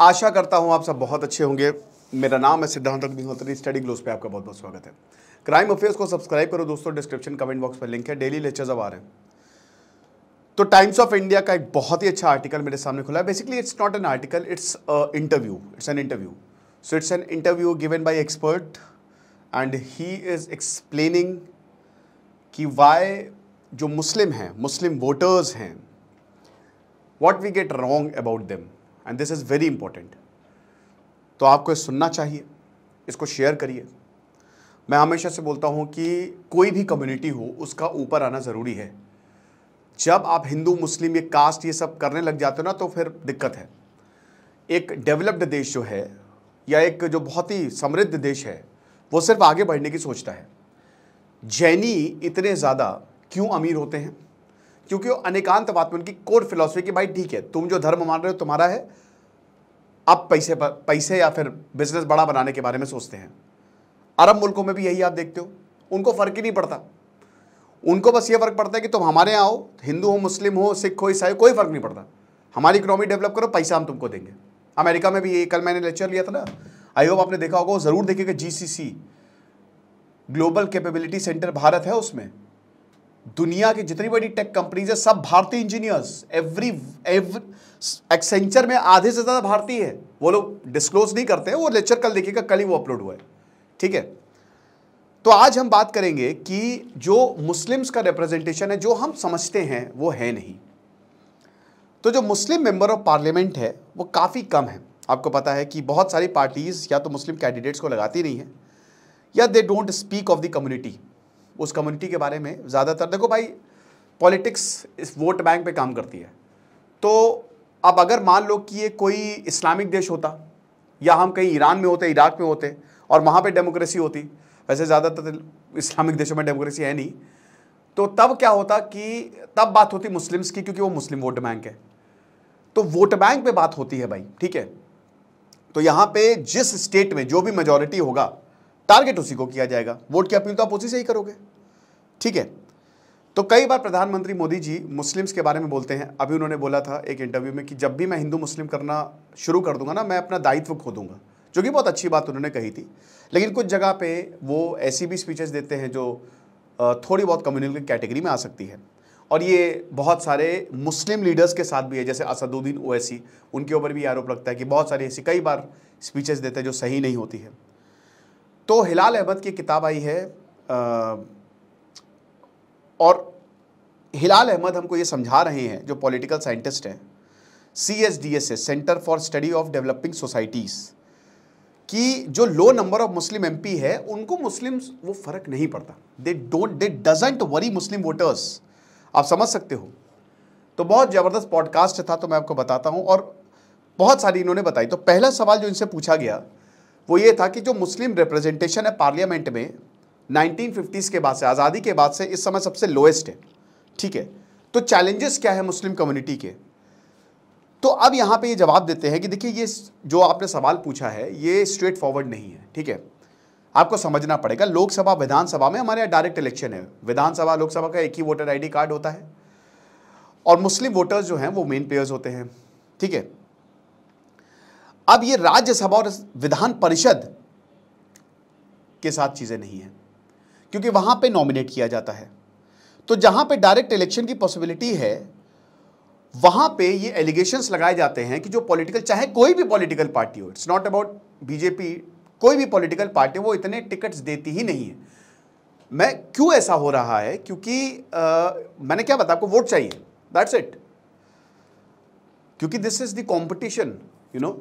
आशा करता हूँ आप सब बहुत अच्छे होंगे मेरा नाम है सिद्धांत अग्निहोत्री स्टडी ग्लोस पे आपका बहुत बहुत स्वागत है क्राइम अफेयर्स को सब्सक्राइब करो दोस्तों डिस्क्रिप्शन कमेंट बॉक्स पर लिंक है डेली लेक्चर्स अब आ रहे हैं तो टाइम्स ऑफ इंडिया का एक बहुत ही अच्छा आर्टिकल मेरे सामने खुला है basically it's not an article it's interview it's an interview so it's an interview given by expert and he is explaining कि वाई जो मुस्लिम हैं मुस्लिम वोटर्स हैं what we get wrong about them and this is very important तो आपको सुनना चाहिए इसको share करिए मैं हमेशा से बोलता हूँ कि कोई भी कम्युनिटी हो उसका ऊपर आना ज़रूरी है जब आप हिंदू मुस्लिम ये कास्ट ये सब करने लग जाते हो ना तो फिर दिक्कत है एक डेवलप्ड देश जो है या एक जो बहुत ही समृद्ध देश है वो सिर्फ आगे बढ़ने की सोचता है जैनी इतने ज़्यादा क्यों अमीर होते हैं क्योंकि वो बात में उनकी कोर फिलोसफी की भाई ठीक है तुम जो धर्म मान रहे हो तुम्हारा है आप पैसे पैसे या फिर बिजनेस बड़ा बनाने के बारे में सोचते हैं अरब मुल्कों में भी यही आप देखते हो उनको फ़र्क ही नहीं पड़ता उनको बस ये फ़र्क पड़ता है कि तुम हमारे यहाँ हो हिंदू हो मुस्लिम हो सिख हो ईसाई कोई फ़र्क नहीं पड़ता हमारी इकोनॉमी डेवलप करो पैसा हम तुमको देंगे अमेरिका में भी ये कल मैंने लेक्चर लिया था ना आई होप आपने देखा होगा ज़रूर देखिएगा जी ग्लोबल कैपेबिलिटी सेंटर भारत है उसमें दुनिया की जितनी बड़ी टेक कंपनीज है सब भारतीय इंजीनियर्स एवरी एक्सेंचर में आधे से ज़्यादा भारतीय है वो लोग डिस्क्लोज नहीं करते हैं वो लेक्चर कल देखिएगा कल ही वो अपलोड हुआ है ठीक है तो आज हम बात करेंगे कि जो मुस्लिम्स का रिप्रेजेंटेशन है जो हम समझते हैं वो है नहीं तो जो मुस्लिम मेंबर ऑफ पार्लियामेंट है वो काफ़ी कम है आपको पता है कि बहुत सारी पार्टीज़ या तो मुस्लिम कैंडिडेट्स को लगाती नहीं है या they don't speak of the community उस कम्युनिटी के बारे में ज़्यादातर देखो भाई पॉलिटिक्स इस वोट बैंक पे काम करती है तो अब अगर मान लो कि ये कोई इस्लामिक देश होता या हम कहीं ईरान में होते इराक में होते और वहाँ पे डेमोक्रेसी होती वैसे ज़्यादातर इस्लामिक देशों में डेमोक्रेसी है नहीं तो तब क्या होता कि तब बात होती मुस्लिम्स की क्योंकि वो मुस्लिम वोट बैंक है तो वोट बैंक पे बात होती है भाई ठीक है तो यहाँ पे जिस स्टेट में जो भी मेजोरिटी होगा टारगेट उसी को किया जाएगा वोट की अपील तो आप उसी से ही करोगे ठीक है तो कई बार प्रधानमंत्री मोदी जी मुस्लिम्स के बारे में बोलते हैं अभी उन्होंने बोला था एक इंटरव्यू में कि जब भी मैं हिंदू मुस्लिम करना शुरू कर दूंगा ना मैं अपना दायित्व खो दूंगा जो कि बहुत अच्छी बात उन्होंने कही थी लेकिन कुछ जगह पे वो ऐसी भी स्पीचेस देते हैं जो थोड़ी बहुत कम्युनल की कैटेगरी में आ सकती है और ये बहुत सारे मुस्लिम लीडर्स के साथ भी है जैसे असदुद्दीन ओवैसी उनके ऊपर भी आरोप लगता है कि बहुत सारी ऐसी कई बार स्पीचेस देते हैं जो सही नहीं होती है तो हिलाल अहमद की किताब आई है और हिलाल अहमद हमको ये समझा रहे हैं जो पॉलिटिकल साइंटिस्ट हैं C S D S S centre for study of developing societies कि जो low number of Muslim MP है उनको मुस्लिम वो फ़र्क नहीं पड़ता they don't they doesn't worry Muslim voters आप समझ सकते हो तो बहुत ज़बरदस्त पॉडकास्ट था तो मैं आपको बताता हूँ और बहुत सारी इन्होंने बताई तो पहला सवाल जो इनसे पूछा गया वो ये था कि जो मुस्लिम रिप्रेजेंटेशन है पार्लियामेंट में 1950s के बाद से आज़ादी के बाद से इस समय सबसे लोएस्ट है ठीक है तो चैलेंजेस क्या है मुस्लिम कम्युनिटी के तो अब यहाँ पे ये जवाब देते हैं कि देखिए ये जो आपने सवाल पूछा है ये स्ट्रेट फॉरवर्ड नहीं है ठीक है आपको समझना पड़ेगा लोकसभा विधानसभा में हमारे यहाँ डायरेक्ट इलेक्शन है विधानसभा लोकसभा का एक ही वोटर आई कार्ड होता है और मुस्लिम वोटर्स जो हैं वो मेन प्लेयर्स होते हैं ठीक है अब ये राज्यसभा और विधान परिषद के साथ चीज़ें नहीं हैं क्योंकि वहां पे नॉमिनेट किया जाता है तो जहां पे डायरेक्ट इलेक्शन की पॉसिबिलिटी है वहां पे ये एलिगेशंस लगाए जाते हैं कि जो पॉलिटिकल चाहे कोई भी पॉलिटिकल पार्टी हो इट्स नॉट अबाउट बीजेपी कोई भी पॉलिटिकल पार्टी वो इतने टिकट्स देती ही नहीं है मैं क्यों ऐसा हो रहा है क्योंकि आ, मैंने क्या बताया आपको वोट चाहिए दैट्स इट क्योंकि this is the competition you know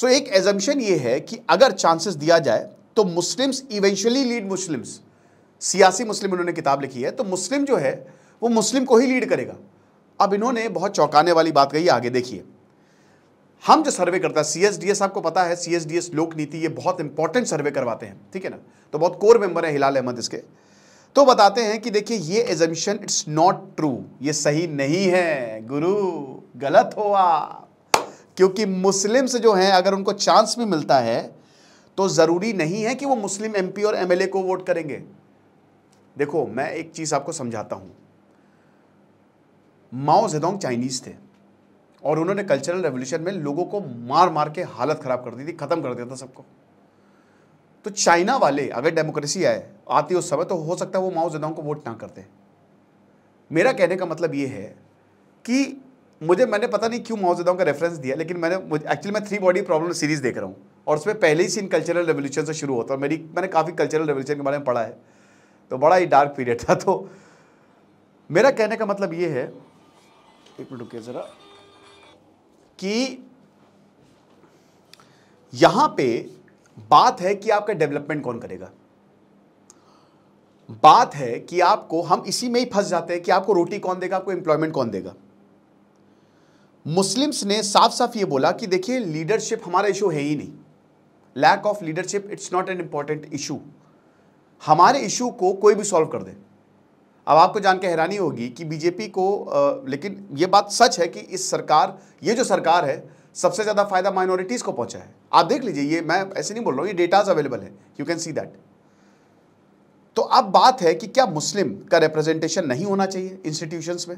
so एक एजम्पन ये है कि अगर चांसेस दिया जाए तो मुस्लिम्स इवेंचुअली लीड मुस्लिम्स सियासी मुस्लिम इन्होंने किताब लिखी है तो मुस्लिम जो है वो मुस्लिम को ही लीड करेगा अब इन्होंने बहुत चौंकाने वाली बात कही आगे देखिए हम जो सर्वे करता है सी आपको पता है एस लोक नीति ये बहुत इंपॉर्टेंट सर्वे करवाते हैं ठीक है ना तो बहुत कोर मेंबर है हिलाल अहमद इसके तो बताते हैं कि देखिए ये एजम्पन इट्स नॉट ट्रू ये सही नहीं है गुरु गलत हो क्योंकि मुस्लिम्स जो हैं अगर उनको चांस भी मिलता है तो ज़रूरी नहीं है कि वो मुस्लिम एमपी और एमएलए को वोट करेंगे देखो मैं एक चीज़ आपको समझाता हूँ माओ जेदोंग चाइनीज़ थे और उन्होंने कल्चरल रेवोल्यूशन में लोगों को मार मार के हालत ख़राब कर दी थी ख़त्म कर दिया था सबको तो चाइना वाले अगर डेमोक्रेसी आए आती उस समय तो हो सकता है वो माओ जेदोंग को वोट ना करते मेरा कहने का मतलब ये है कि मुझे मैंने पता नहीं क्यों माओ जेदोंग का रेफरेंस दिया लेकिन मैंने एक्चुअली मैं थ्री बॉडी प्रॉब्लम सीरीज़ देख रहा हूँ और उसमें पहले ही सीन कल्चरल रेवोल्यूशन से शुरू होता है मेरी मैंने काफ़ी कल्चरल रेवोल्यूशन के बारे में पढ़ा है तो बड़ा ही डार्क पीरियड था तो मेरा कहने का मतलब ये है एक मिनट रुकिए ज़रा कि यहां पे बात है कि आपका डेवलपमेंट कौन करेगा बात है कि आपको हम इसी में ही फंस जाते हैं कि आपको रोटी कौन देगा आपको एम्प्लॉयमेंट कौन देगा मुस्लिम्स ने साफ साफ ये बोला कि देखिए लीडरशिप हमारा इशू है ही नहीं lack of leadership it's not an important issue हमारे इशू को कोई भी सॉल्व कर दे अब आपको जान के हैरानी होगी कि बीजेपी को आ, लेकिन ये बात सच है कि इस सरकार ये जो सरकार है सबसे ज़्यादा फायदा माइनॉरिटीज़ को पहुंचा है आप देख लीजिए ये मैं ऐसे नहीं बोल रहा हूँ ये डेटाज अवेलेबल है यू कैन सी दैट तो अब बात है कि क्या मुस्लिम का रिप्रेजेंटेशन नहीं होना चाहिए इंस्टीट्यूशंस में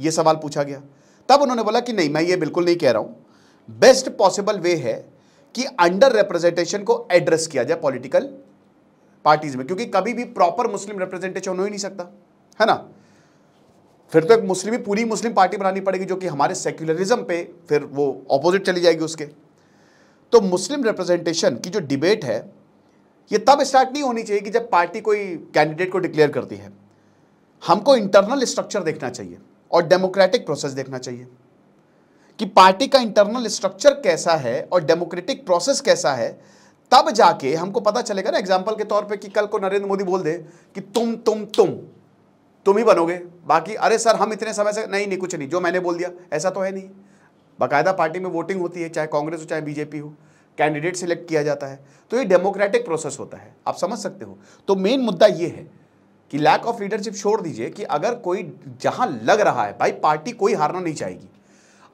ये सवाल पूछा गया तब उन्होंने बोला कि नहीं मैं ये बिल्कुल नहीं कह रहा हूँ बेस्ट पॉसिबल वे है कि अंडर रिप्रेजेंटेशन को एड्रेस किया जाए पॉलिटिकल पार्टीज में क्योंकि कभी भी प्रॉपर मुस्लिम रिप्रेजेंटेशन हो ही नहीं सकता है ना फिर तो एक मुस्लिम पूरी मुस्लिम पार्टी बनानी पड़ेगी जो कि हमारे सेक्युलरिज्म पे फिर वो ऑपोजिट चली जाएगी उसके तो मुस्लिम रिप्रेजेंटेशन की जो डिबेट है ये तब स्टार्ट नहीं होनी चाहिए कि जब पार्टी कोई कैंडिडेट को डिक्लेयर करती है हमको इंटरनल स्ट्रक्चर देखना चाहिए और डेमोक्रेटिक प्रोसेस देखना चाहिए कि पार्टी का इंटरनल स्ट्रक्चर कैसा है और डेमोक्रेटिक प्रोसेस कैसा है तब जाके हमको पता चलेगा ना एग्जाम्पल के तौर पर कि कल को नरेंद्र मोदी बोल दे कि तुम तुम तुम तुम ही बनोगे बाकी अरे सर हम इतने समय से नहीं नहीं कुछ नहीं जो मैंने बोल दिया ऐसा तो है नहीं बाकायदा पार्टी में वोटिंग होती है चाहे कांग्रेस हो चाहे बीजेपी हो कैंडिडेट सिलेक्ट किया जाता है तो ये डेमोक्रेटिक प्रोसेस होता है आप समझ सकते हो तो मेन मुद्दा ये है कि लैक ऑफ लीडरशिप छोड़ दीजिए कि अगर कोई जहां लग रहा है भाई पार्टी कोई हारना नहीं चाहेगी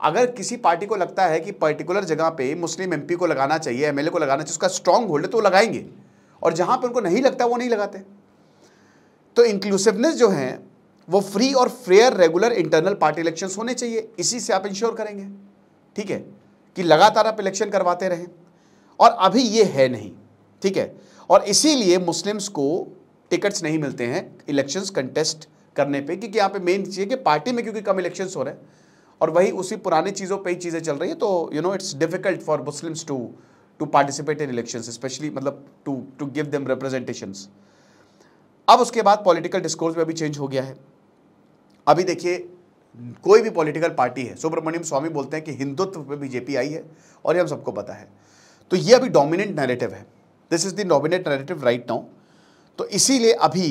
अगर किसी पार्टी को लगता है कि पर्टिकुलर जगह पे मुस्लिम एमपी को लगाना चाहिए एमएलए को लगाना चाहिए उसका स्ट्रांग होल्ड है तो वो लगाएंगे और जहां पर उनको नहीं लगता वो नहीं लगाते तो इंक्लूसिवनेस जो है वो फ्री और fair regular internal party election होने चाहिए इसी से आप इंश्योर करेंगे ठीक है कि लगातार आप इलेक्शन करवाते रहें और अभी ये है नहीं ठीक है और इसीलिए मुस्लिम्स को टिकट्स नहीं मिलते हैं इलेक्शंस कंटेस्ट करने पे क्योंकि यहाँ पे मेन चीज़ है कि पार्टी में क्योंकि कम इलेक्शंस हो रहे हैं और वही उसी पुरानी चीज़ों पे ही चीज़ें चल रही है तो you know it's difficult for Muslims to to participate in elections specially मतलब to to give them representations अब उसके बाद पॉलिटिकल डिस्कोर्स में भी चेंज हो गया है अभी देखिए कोई भी पॉलिटिकल पार्टी है सुब्रमण्यम स्वामी बोलते हैं कि हिंदुत्व में बीजेपी आई है और ये हम सबको पता है तो ये अभी डोमिनेंट नैरेटिव है this is the dominant narrative right now तो इसीलिए अभी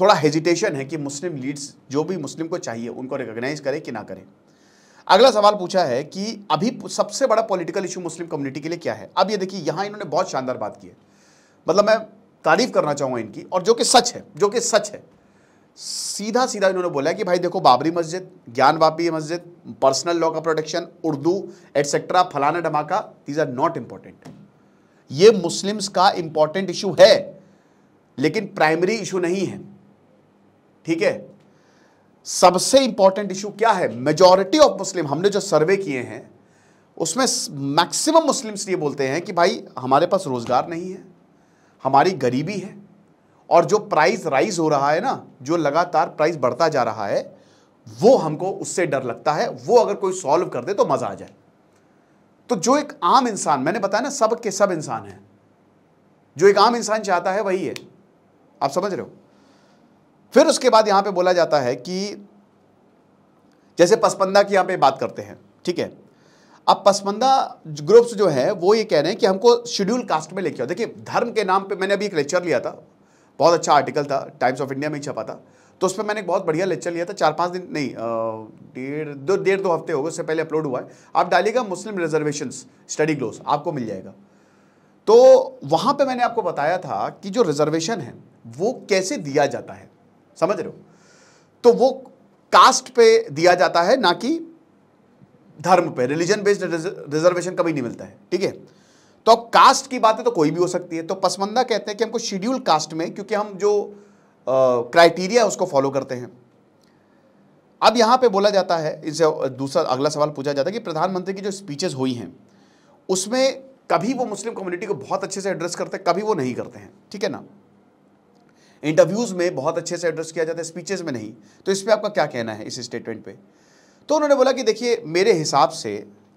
थोड़ा हेजिटेशन है कि मुस्लिम लीड्स जो भी मुस्लिम को चाहिए उनको रिकॉग्नाइज करें कि ना करें अगला सवाल पूछा है कि अभी सबसे बड़ा पॉलिटिकल इशू मुस्लिम कम्युनिटी के लिए क्या है अब ये देखिए यहां इन्होंने बहुत शानदार बात की है मतलब मैं तारीफ करना चाहूंगा इनकी और जो कि सच है जो कि सच है सीधा सीधा इन्होंने बोला कि भाई देखो बाबरी मस्जिद बापी मस्जिद पर्सनल लॉ का प्रोटेक्शन उर्दू एटसेट्रा फलाना धमाका दीज आर नॉट इंपॉर्टेंट ये मुस्लिम्स का इंपॉर्टेंट इशू है लेकिन प्राइमरी इशू नहीं है ठीक है सबसे इंपॉर्टेंट इशू क्या है मेजॉरिटी ऑफ मुस्लिम हमने जो सर्वे किए हैं उसमें मैक्सिमम मुस्लिम्स ये बोलते हैं कि भाई हमारे पास रोज़गार नहीं है हमारी गरीबी है और जो प्राइस राइज हो रहा है ना जो लगातार प्राइस बढ़ता जा रहा है वो हमको उससे डर लगता है वो अगर कोई सॉल्व कर दे तो मज़ा आ जाए तो जो एक आम इंसान मैंने बताया ना सब के सब इंसान है जो एक आम इंसान चाहता है वही है आप समझ रहे हो फिर उसके बाद यहाँ पे बोला जाता है कि जैसे पसमंदा की यहाँ पे बात करते हैं ठीक है अब पसमंदा ग्रुप्स जो है वो ये कह रहे हैं कि हमको शेड्यूल कास्ट में लेके आओ देखिए धर्म के नाम पे मैंने अभी एक लेक्चर लिया था बहुत अच्छा आर्टिकल था टाइम्स ऑफ इंडिया में ही छपा था तो उस पर मैंने एक बहुत बढ़िया लेक्चर लिया था चार पाँच दिन नहीं डेढ़ दो डेढ़ दो हफ्ते हो गए उससे पहले अपलोड हुआ है आप डालिएगा मुस्लिम रिजर्वेशन स्टडी ग्लोस आपको मिल जाएगा तो वहाँ पर मैंने आपको बताया था कि जो रिजर्वेशन है वो कैसे दिया जाता है समझ रहे हो तो वो कास्ट पे दिया जाता है ना कि धर्म पे रिलीजन बेस्ड रिजर्वेशन कभी नहीं मिलता है ठीक है तो अब कास्ट की बातें तो कोई भी हो सकती है तो पसमंदा कहते हैं कि हमको शेड्यूल कास्ट में क्योंकि हम जो क्राइटेरिया है उसको फॉलो करते हैं अब यहां पे बोला जाता है इसे दूसरा अगला सवाल पूछा जाता है कि प्रधानमंत्री की जो स्पीचेस हुई हैं उसमें कभी वो मुस्लिम कम्युनिटी को बहुत अच्छे से एड्रेस करते हैं कभी वो नहीं करते हैं ठीक है ना इंटरव्यूज़ में बहुत अच्छे से एड्रेस किया जाता है स्पीचेज़ में नहीं तो इस पर आपका क्या कहना है इस स्टेटमेंट पर तो उन्होंने बोला कि देखिए मेरे हिसाब से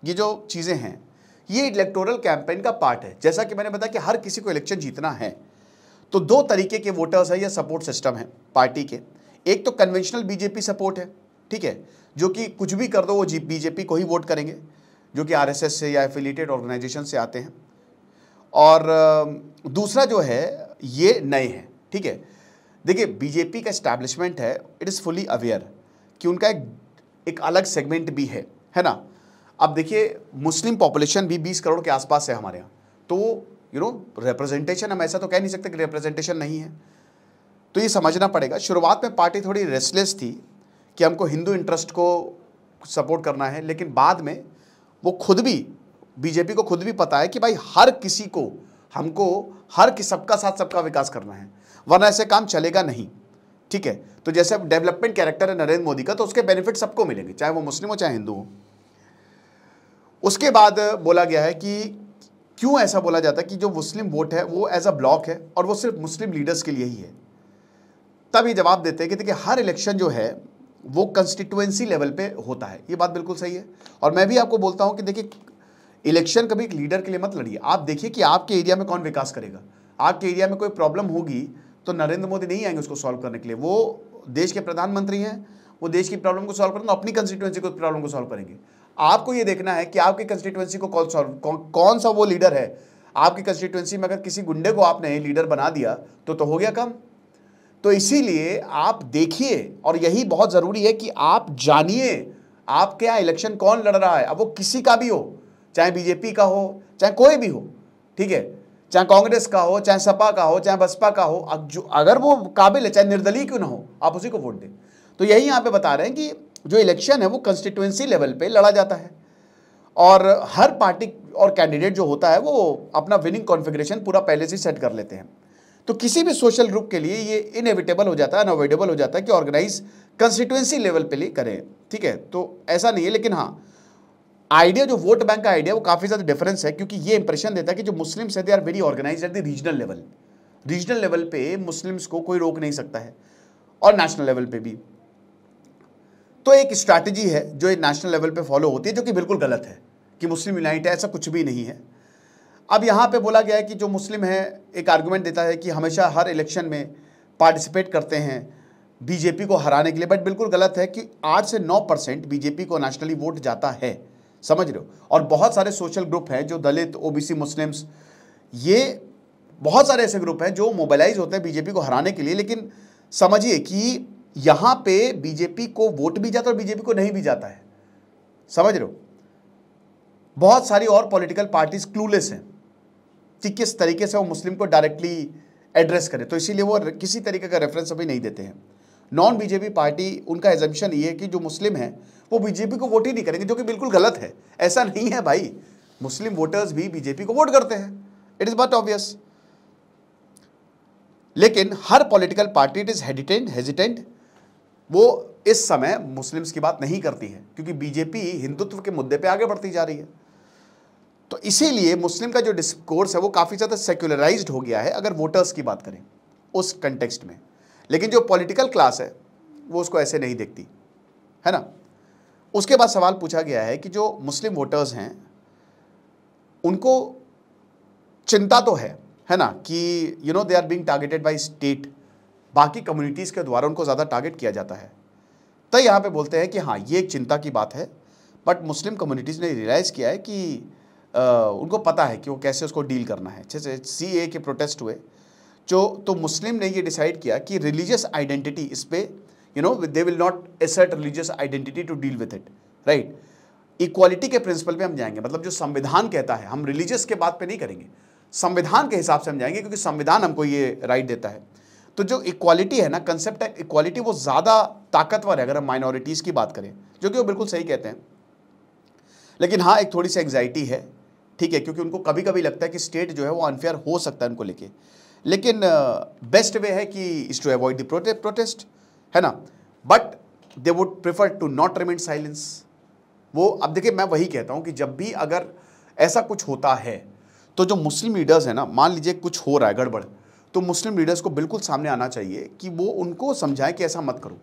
ये जो चीज़ें हैं ये इलेक्टोरल कैंपेन का पार्ट है जैसा कि मैंने बताया कि हर किसी को इलेक्शन जीतना है तो दो तरीके के वोटर्स हैं या सपोर्ट सिस्टम है पार्टी के एक तो कन्वेंशनल बीजेपी सपोर्ट है ठीक है जो कि कुछ भी कर दो वो जी बीजेपी को ही वोट करेंगे जो कि आरएसएस से या एफिलेटेड ऑर्गेनाइजेशन से आते हैं और दूसरा जो है ये नए हैं ठीक है देखिए बीजेपी का स्टैब्लिशमेंट है इट इज़ फुली अवेयर कि उनका एक एक अलग सेगमेंट भी है है ना अब देखिए मुस्लिम पॉपुलेशन भी 20 करोड़ के आसपास है हमारे यहाँ तो यू नो रिप्रेजेंटेशन हम ऐसा तो कह नहीं सकते कि रिप्रेजेंटेशन नहीं है तो ये समझना पड़ेगा शुरुआत में पार्टी थोड़ी रेस्टलेस थी कि हमको हिंदू इंटरेस्ट को सपोर्ट करना है लेकिन बाद में वो खुद भी बीजेपी को खुद भी पता है कि भाई हर किसी को हमको हर सबका साथ सबका विकास करना है वरना ऐसे काम चलेगा नहीं ठीक है तो जैसे अब डेवलपमेंट कैरेक्टर है नरेंद्र मोदी का तो उसके बेनिफिट सबको मिलेंगे चाहे वो मुस्लिम हो चाहे हिंदू हो उसके बाद बोला गया है कि क्यों ऐसा बोला जाता है कि जो मुस्लिम वोट है वो एज अ ब्लॉक है और वो सिर्फ मुस्लिम लीडर्स के लिए ही है तब ये जवाब देते हैं कि देखिए हर इलेक्शन जो है वो कंस्टिट्यूएंसी लेवल पे होता है ये बात बिल्कुल सही है और मैं भी आपको बोलता हूं कि देखिए इलेक्शन कभी एक लीडर के लिए मत लड़िए आप देखिए कि आपके एरिया में कौन विकास करेगा आपके एरिया में कोई प्रॉब्लम होगी तो नरेंद्र मोदी नहीं आएंगे उसको सॉल्व करने के लिए वो देश के प्रधानमंत्री हैं वो देश की प्रॉब्लम को सॉल्व तो अपनी कंस्टिट्यूंसी को प्रॉब्लम को सॉल्व करेंगे आपको ये देखना है कि आपकी कंस्टिट्यूएंसी को कौन सॉल्व कौन सा वो लीडर है आपकी कंस्टिट्यूंसी में अगर किसी गुंडे को आपने लीडर बना दिया तो तो हो गया कम तो इसीलिए आप देखिए और यही बहुत ज़रूरी है कि आप जानिए आपके यहाँ इलेक्शन कौन लड़ रहा है अब वो किसी का भी हो चाहे बीजेपी का हो चाहे कोई भी हो ठीक है चाहे कांग्रेस का हो चाहे सपा का हो चाहे बसपा का हो जो अगर वो काबिल है चाहे निर्दलीय क्यों ना हो आप उसी को वोट दें तो यही यहाँ पे बता रहे हैं कि जो इलेक्शन है वो कंस्टिट्यूंसी लेवल पे लड़ा जाता है और हर पार्टी और कैंडिडेट जो होता है वो अपना विनिंग कॉन्फिग्रेशन पूरा पहले से सेट कर लेते हैं तो किसी भी सोशल ग्रुप के लिए ये इनएविटेबल हो जाता है अनअवॉइडेबल हो जाता है कि ऑर्गेनाइज कंस्टिट्यूंसी लेवल पर करें ठीक है तो ऐसा नहीं है लेकिन हाँ आइडिया जो वोट बैंक का आइडिया वो काफ़ी ज़्यादा डिफरेंस है क्योंकि ये इंप्रेशन देता है कि जो मुस्लिम्स है they are very organise at the regional level regional level पे मुस्लिम्स को कोई रोक नहीं सकता है और नेशनल लेवल पे भी तो एक स्ट्रैटेजी है जो एक नेशनल लेवल पे फॉलो होती है जो कि बिल्कुल गलत है कि मुस्लिम यूनाइट है ऐसा कुछ भी नहीं है अब यहाँ पे बोला गया है कि जो मुस्लिम है एक आर्गूमेंट देता है कि हमेशा हर इलेक्शन में पार्टिसिपेट करते हैं बीजेपी को हराने के लिए बट बिल्कुल गलत है कि आठ से नौ परसेंट बीजेपी को नेशनली वोट जाता है समझ रहे हो और बहुत सारे सोशल ग्रुप हैं जो दलित ओबीसी मुस्लिम्स ये बहुत सारे ऐसे ग्रुप हैं जो मोबालाइज होते हैं बीजेपी को हराने के लिए लेकिन समझिए कि यहां पे बीजेपी को वोट भी जाता है और बीजेपी को नहीं भी जाता है समझ रहे हो बहुत सारी और पॉलिटिकल पार्टीज क्लूलेस हैं कि किस तरीके से वो मुस्लिम को डायरेक्टली एड्रेस करें तो इसीलिए वो किसी तरीके का रेफरेंस अभी नहीं देते हैं नॉन बीजेपी पार्टी उनका एजम्पन ये है कि जो मुस्लिम है वो बीजेपी को वोट ही नहीं करेंगे जो कि बिल्कुल गलत है ऐसा नहीं है भाई मुस्लिम वोटर्स भी बीजेपी को वोट करते हैं इट इज़ बट ऑब्वियस लेकिन हर political party it is hesitant hesitant वो इस समय मुस्लिम्स की बात नहीं करती है क्योंकि बीजेपी हिंदुत्व के मुद्दे पे आगे बढ़ती जा रही है तो इसीलिए मुस्लिम का जो डिस्कोर्स है वो काफ़ी ज़्यादा सेक्युलराइज्ड हो गया है अगर वोटर्स की बात करें उस कंटेक्स्ट में लेकिन जो पॉलिटिकल क्लास है वो उसको ऐसे नहीं देखती है ना उसके बाद सवाल पूछा गया है कि जो मुस्लिम वोटर्स हैं उनको चिंता तो है है ना कि you know they are being targeted by state बाकी कम्युनिटीज़ के द्वारा उनको ज़्यादा टारगेट किया जाता है तो यहाँ पे बोलते हैं कि हाँ ये एक चिंता की बात है बट मुस्लिम कम्युनिटीज़ ने रियलाइज़ किया है कि आ, उनको पता है कि वो कैसे उसको डील करना है जैसे सी ए के प्रोटेस्ट हुए जो तो मुस्लिम ने ये डिसाइड किया कि रिलीजियस आइडेंटिटी इस पर you know they will not assert religious identity to deal with it right equality के प्रिंसिपल पे हम जाएंगे मतलब जो संविधान कहता है हम रिलीजियस के बात पे नहीं करेंगे संविधान के हिसाब से हम जाएंगे क्योंकि संविधान हमको ये राइट देता है तो जो इक्वालिटी है ना कंसेप्ट है इक्वालिटी वो ज़्यादा ताकतवर है अगर हम माइनॉरिटीज़ की बात करें जो कि वो बिल्कुल सही कहते हैं लेकिन हाँ एक थोड़ी सी एग्जाइटी है ठीक है क्योंकि उनको कभी कभी लगता है कि स्टेट जो है वो अनफेयर हो सकता है उनको लेके लेकिन बेस्ट वे है कि is to avoid the protest है ना but they would prefer to not remain silence वो अब देखिए मैं वही कहता हूँ कि जब भी अगर ऐसा कुछ होता है तो जो मुस्लिम लीडर्स हैं ना मान लीजिए कुछ हो रहा है गड़बड़ तो मुस्लिम लीडर्स को बिल्कुल सामने आना चाहिए कि वो उनको समझाएं कि ऐसा मत करो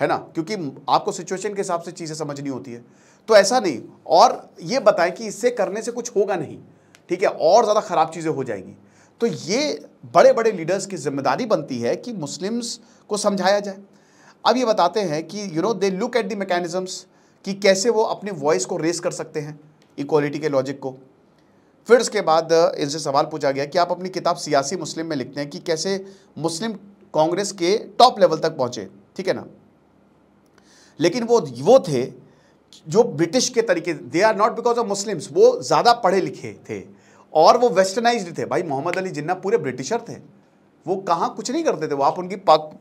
है ना क्योंकि आपको सिचुएशन के हिसाब से चीज़ें समझनी होती है तो ऐसा नहीं और ये बताएं कि इससे करने से कुछ होगा नहीं ठीक है और ज़्यादा ख़राब चीज़ें हो जाएंगी तो ये बड़े बड़े लीडर्स की जिम्मेदारी बनती है कि मुस्लिम्स को समझाया जाए अब ये बताते हैं कि you know they look at the mechanisms कि कैसे वो अपने वॉइस को रेस कर सकते हैं इक्वालिटी के लॉजिक को फिर उसके बाद uh, इनसे सवाल पूछा गया कि आप अपनी किताब सियासी मुस्लिम में लिखते हैं कि कैसे मुस्लिम कांग्रेस के टॉप लेवल तक पहुंचे ठीक है ना लेकिन वो वो थे जो ब्रिटिश के तरीके they are not because of Muslims वो ज़्यादा पढ़े लिखे थे और वो वेस्टर्नाइज थे भाई मोहम्मद अली जिन्ना पूरे ब्रिटिशर थे वो कहाँ कुछ नहीं करते थे वो आप उनकी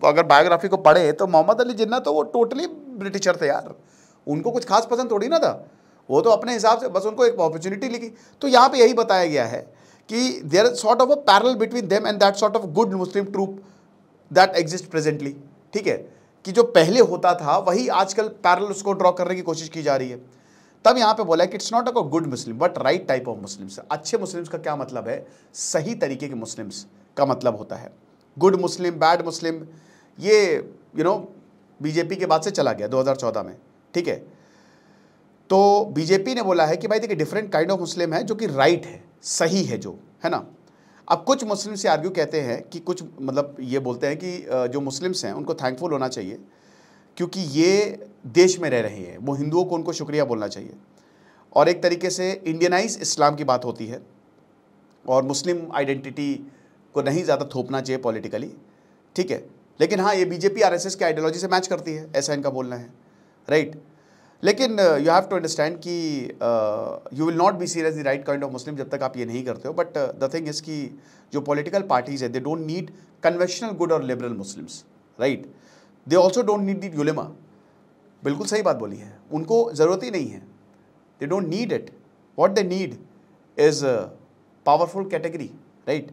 अगर बायोग्राफी को पढ़े तो मोहम्मद अली जिन्ना तो वो टोटली ब्रिटिशर थे यार उनको कुछ खास पसंद थोड़ी ना था वो तो अपने हिसाब से बस उनको एक अपॉर्चुनिटी लिखी तो यहाँ पे यही बताया गया है कि there sort of a parallel between them and that sort of good Muslim troop that exist presently ठीक है कि जो पहले होता था वही आजकल पैरल उसको ड्रॉ करने की कोशिश की जा रही है तब यहाँ पे बोला कि it's not a good Muslim but right type of Muslims अच्छे मुस्लिम्स का क्या मतलब है सही तरीके के मुस्लिम्स का मतलब होता है गुड मुस्लिम बैड मुस्लिम ये यू नो बीजेपी के बाद से चला गया 2014 में ठीक है तो बीजेपी ने बोला है कि भाई देखिए डिफरेंट काइंड ऑफ मुस्लिम है जो कि राइट है सही है जो है ना अब कुछ मुस्लिम से आर्ग्यू कहते हैं कि कुछ मतलब ये बोलते हैं कि जो मुस्लिम्स हैं उनको थैंकफुल होना चाहिए क्योंकि ये देश में रह रहे हैं वो हिंदुओं को उनको शुक्रिया बोलना चाहिए और एक तरीके से इंडियनाइज इस्लाम की बात होती है और मुस्लिम आइडेंटिटी को नहीं ज़्यादा थोपना चाहिए पॉलिटिकली ठीक है लेकिन हाँ ये बीजेपी आरएसएस के आइडियोलॉजी से मैच करती है ऐसा इनका बोलना है राइट लेकिन यू हैव टू अंडरस्टैंड कि you will not be serious the right kind of Muslim जब तक आप ये नहीं करते हो बट द थिंग इज़ कि जो पॉलिटिकल पार्टीज है they don't need conventional good और liberal Muslims right they also don't need the यूलेमा बिल्कुल सही बात बोली है उनको ज़रूरत ही नहीं है they don't need it what they need is powerful category right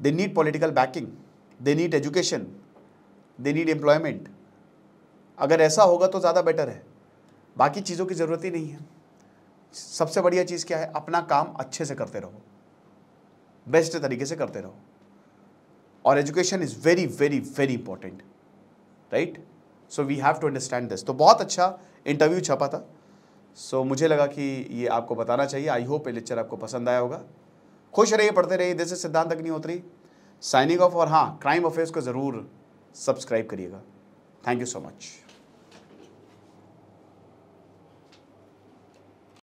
they need political backing they need education they need employment अगर ऐसा होगा तो ज़्यादा बेटर है बाकी चीज़ों की ज़रूरत ही नहीं है सबसे बढ़िया चीज़ क्या है अपना काम अच्छे से करते रहो बेस्ट तरीके से करते रहो और education is very very very important right so we have to understand this तो बहुत अच्छा इंटरव्यू छपा था सो so, मुझे लगा कि ये आपको बताना चाहिए आई होप ये लेक्चर आपको पसंद आया होगा खुश रहिए पढ़ते रहिए दिस इज सिद्धांत अग्निहोत्री साइनिंग ऑफ और हाँ क्राइम अफेयर्स को ज़रूर सब्सक्राइब करिएगा थैंक यू सो मच